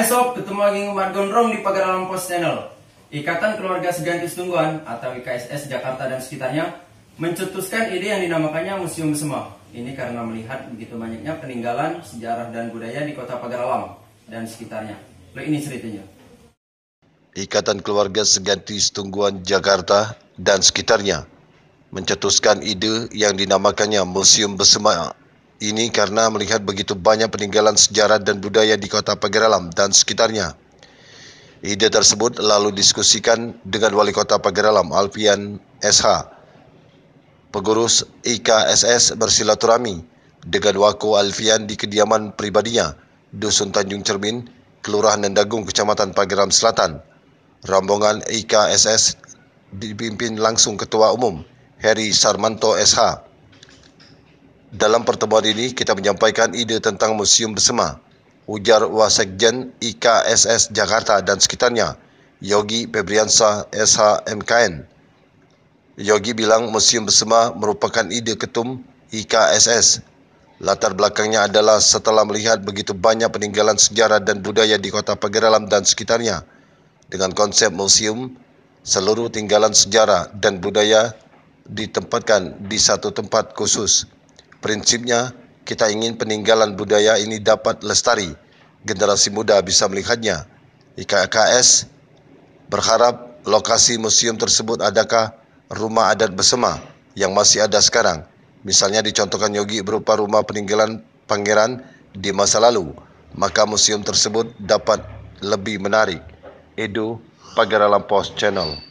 Hai Sob, ketemu lagi Umar Rom di Pagar Alam Post Channel. Ikatan Keluarga Seganti Setungguan atau IKSS Jakarta dan sekitarnya mencetuskan ide yang dinamakannya Museum Semua. Ini karena melihat begitu banyaknya peninggalan sejarah dan budaya di kota Pagar Alam dan sekitarnya. Lalu ini ceritanya. Ikatan Keluarga Seganti Setungguan Jakarta dan sekitarnya mencetuskan ide yang dinamakannya Museum Bersema ini karena melihat begitu banyak peninggalan sejarah dan budaya di kota Pagaralam dan sekitarnya. Ide tersebut lalu diskusikan dengan wali kota Pagaralam Alfian SH. Pengurus IKSS bersilaturahmi dengan Wako Alfian di kediaman pribadinya, Dusun Tanjung Cermin, Kelurahan Nendagung, Kecamatan Pageralam Selatan. Rombongan IKSS dipimpin langsung Ketua Umum Heri Sarmanto SH dalam pertemuan ini, kita menyampaikan ide tentang museum bersema, Ujar Wasekjen IKSS Jakarta dan sekitarnya, Yogi Febriansa SHMKN. Yogi bilang museum bersema merupakan ide ketum IKSS. Latar belakangnya adalah setelah melihat begitu banyak peninggalan sejarah dan budaya di kota Pageralam dan sekitarnya. Dengan konsep museum, seluruh tinggalan sejarah dan budaya ditempatkan di satu tempat khusus. Prinsipnya, kita ingin peninggalan budaya ini dapat lestari. Generasi muda bisa melihatnya. IKKS berharap lokasi museum tersebut adakah rumah adat bersama yang masih ada sekarang. Misalnya dicontohkan Yogi berupa rumah peninggalan pangeran di masa lalu, maka museum tersebut dapat lebih menarik. Edo Pagaralam Post Channel